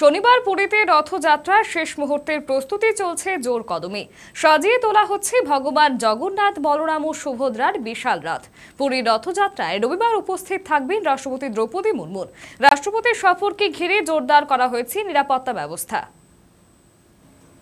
শনিবার পুরীতে রথযাত্রার শেষ মুহূর্তের প্রস্তুতি চলছে জোর কদমে সাজিয়ে তোলা হচ্ছে ভগবান জগন্নাথ বলরাম ও সুভদ্রার বিশাল রথ পুরীর রথযাত্রায় রবিবার উপস্থিত থাকবেন রাষ্ট্রপতি দ্রৌপদী মুর্মু রাষ্ট্রপতির সফরকে ঘিরে জোরদার করা হয়েছে নিরাপত্তা ব্যবস্থা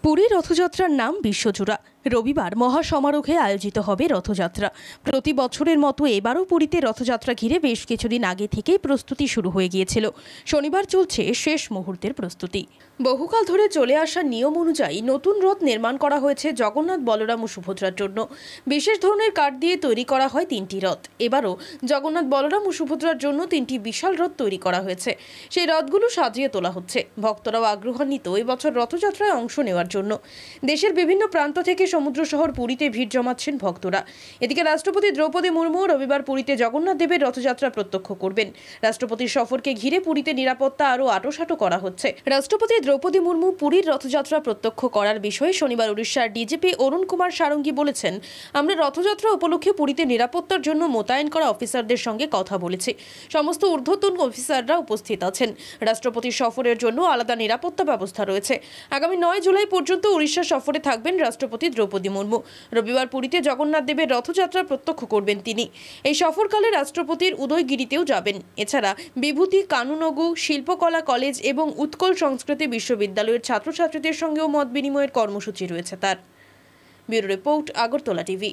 পুরী রথযাত্রার নাম বিশ্বজোড়া রবিবার মহাসমারোহে আয়োজিত হবে রথযাত্রা প্রতি বছরের মতো এবারও পুরীতে রথযাত্রা ঘিরে বেশ কিছুদিন আগে থেকেই প্রস্তুতি শুরু হয়ে গিয়েছিল শনিবার চলছে শেষ মুহূর্তের প্রস্তুতি বহুকাল ধরে চলে আসা নিয়ম অনুযায়ী নতুন রথ নির্মাণ করা হয়েছে জগন্নাথ বলরাম ও সুভদ্রার জন্য বিশেষ ধরনের কাঠ দিয়ে তৈরি করা হয় তিনটি রথ এবারও জগন্নাথ বলরাম ও সুভদ্রার জন্য তিনটি বিশাল রথ তৈরি করা হয়েছে সেই রথগুলো সাজিয়ে তোলা হচ্ছে ভক্তরাও আগ্রহান্বিত এবছর রথযাত্রায় অংশ নেওয়ার জন্য দেশের বিভিন্ন প্রান্ত থেকে সমুদ্র শহর পুরীতে ভিড় জমাচ্ছেন ভক্তরা এদিকে রাষ্ট্রপতি দ্রৌপদী মুর্মু রবিবার পুরীতে জগন্নাথ দেবের রথযাত্রা প্রত্যক্ষ করবেন রাষ্ট্রপতির সফরকে ঘিরে পুরীতে নিরাপত্তা আরও আটোসাটো করা হচ্ছে রাষ্ট্রপতি দ্রৌপদী মুর্মু পুরীর রথযাত্রা প্রত্যক্ষ করার বিষয়ে শনিবার উড়িষ্যার ডিজিপি অরুণ কুমার সারঙ্গী বলেছেন আমরা রথযাত্রা উপলক্ষে পুরীতে নিরাপত্তার জন্য মোতায়েন করা অফিসারদের সঙ্গে কথা বলেছি সমস্ত ঊর্ধ্বতন অফিসাররা উপস্থিত আছেন রাষ্ট্রপতির সফরের জন্য আলাদা নিরাপত্তা ব্যবস্থা রয়েছে আগামী নয় জুলাই পর্যন্ত উড়িষ্যা সফরে থাকবেন রাষ্ট্রপতি দ্রৌপদী দ্রৌপদী মুর্মু রবিবার পুরীতে জগন্নাথ দেবের রথযাত্রা প্রত্যক্ষ করবেন তিনি এই সফরকালে রাষ্ট্রপতির উদয়গিরিতেও যাবেন এছাড়া বিভূতি কানুনগু শিল্পকলা কলেজ এবং উৎকল সংস্কৃতি বিশ্ববিদ্যালয়ের ছাত্রছাত্রীদের সঙ্গেও মত বিনিময়ের কর্মসূচি রয়েছে তার ব্যুরো রিপোর্ট আগরতলা টিভি